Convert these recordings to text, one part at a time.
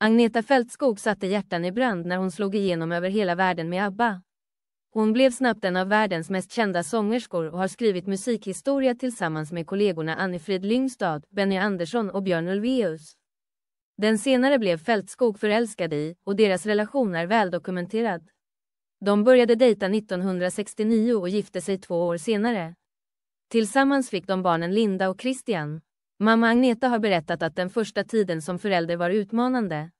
Agneta Fältskog satte hjärtan i brand när hon slog igenom över hela världen med ABBA. Hon blev snabbt en av världens mest kända sångerskor och har skrivit musikhistoria tillsammans med kollegorna Annifrid Lyngstad, Benny Andersson och Björn Ulvaeus. Den senare blev Fältskog förälskad i och deras relation är väldokumenterad. De började dejta 1969 och gifte sig två år senare. Tillsammans fick de barnen Linda och Christian. Mamma Agneta har berättat att den första tiden som förälder var utmanande.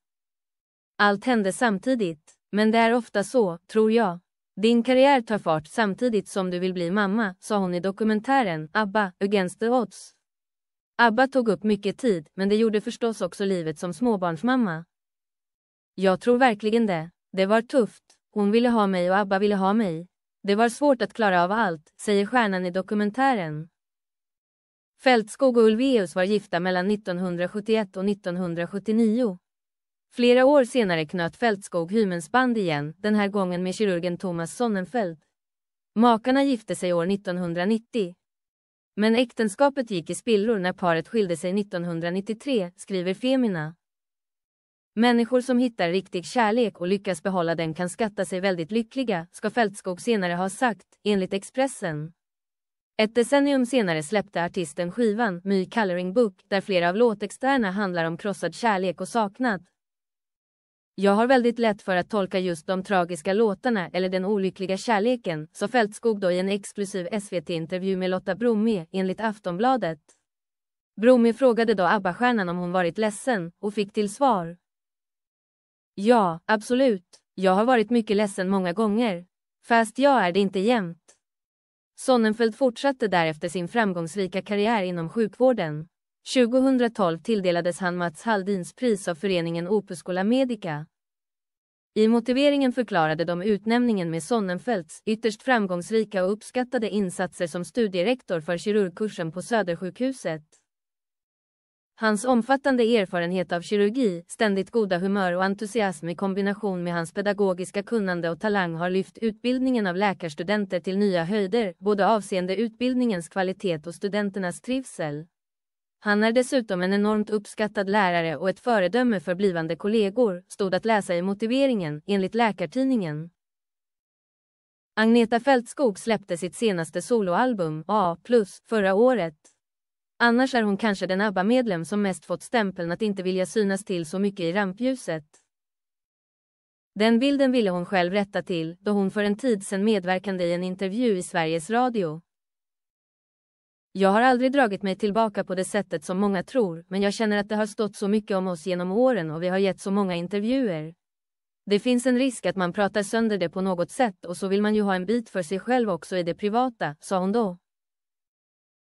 Allt hände samtidigt, men det är ofta så, tror jag. Din karriär tar fart samtidigt som du vill bli mamma, sa hon i dokumentären ABBA, Against the Odds. ABBA tog upp mycket tid, men det gjorde förstås också livet som småbarnsmamma. Jag tror verkligen det. Det var tufft. Hon ville ha mig och ABBA ville ha mig. Det var svårt att klara av allt, säger stjärnan i dokumentären. Fältskog och Ulvaeus var gifta mellan 1971 och 1979. Flera år senare knöt Fältskog Hymensband igen, den här gången med kirurgen Thomas Sonnenfeld. Makarna gifte sig år 1990. Men äktenskapet gick i spillror när paret skilde sig 1993, skriver Femina. Människor som hittar riktig kärlek och lyckas behålla den kan skatta sig väldigt lyckliga, ska Fältskog senare ha sagt, enligt Expressen. Ett decennium senare släppte artisten skivan My Coloring Book där flera av låtexterna handlar om krossad kärlek och saknad. Jag har väldigt lätt för att tolka just de tragiska låtarna eller den olyckliga kärleken, sa Fältskog då i en exklusiv SVT-intervju med Lotta Bromé, enligt Aftonbladet. Bromé frågade då ABBA-stjärnan om hon varit ledsen och fick till svar. Ja, absolut. Jag har varit mycket ledsen många gånger. Fast jag är det inte jämt. Sonnenfeld fortsatte därefter sin framgångsrika karriär inom sjukvården. 2012 tilldelades han Mats Halldins pris av föreningen Opuscola Medica. I motiveringen förklarade de utnämningen med Sonnenfelds ytterst framgångsrika och uppskattade insatser som studierektor för kirurgkursen på Södersjukhuset. Hans omfattande erfarenhet av kirurgi, ständigt goda humör och entusiasm i kombination med hans pedagogiska kunnande och talang har lyft utbildningen av läkarstudenter till nya höjder, både avseende utbildningens kvalitet och studenternas trivsel. Han är dessutom en enormt uppskattad lärare och ett föredöme för blivande kollegor, stod att läsa i motiveringen, enligt Läkartidningen. Agneta Fältskog släppte sitt senaste soloalbum, A+, förra året. Annars är hon kanske den ABBA-medlem som mest fått stämpeln att inte vilja synas till så mycket i rampljuset. Den bilden ville hon själv rätta till då hon för en tid sedan medverkande i en intervju i Sveriges Radio. Jag har aldrig dragit mig tillbaka på det sättet som många tror, men jag känner att det har stått så mycket om oss genom åren och vi har gett så många intervjuer. Det finns en risk att man pratar sönder det på något sätt och så vill man ju ha en bit för sig själv också i det privata, sa hon då.